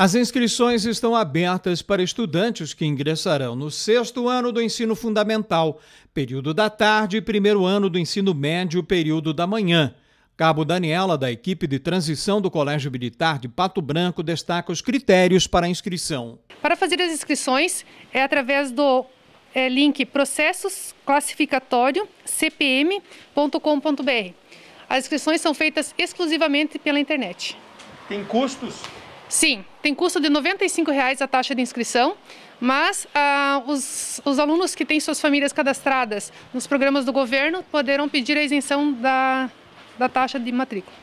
As inscrições estão abertas para estudantes que ingressarão no sexto ano do ensino fundamental, período da tarde e primeiro ano do ensino médio, período da manhã. Cabo Daniela, da equipe de transição do Colégio Militar de Pato Branco, destaca os critérios para a inscrição. Para fazer as inscrições, é através do é, link processos classificatório cpm.com.br. As inscrições são feitas exclusivamente pela internet. Tem custos? Sim, tem custo de R$ 95,00 a taxa de inscrição, mas ah, os, os, alunos que têm suas famílias cadastradas nos programas do governo poderão pedir a isenção da, da taxa de matrícula.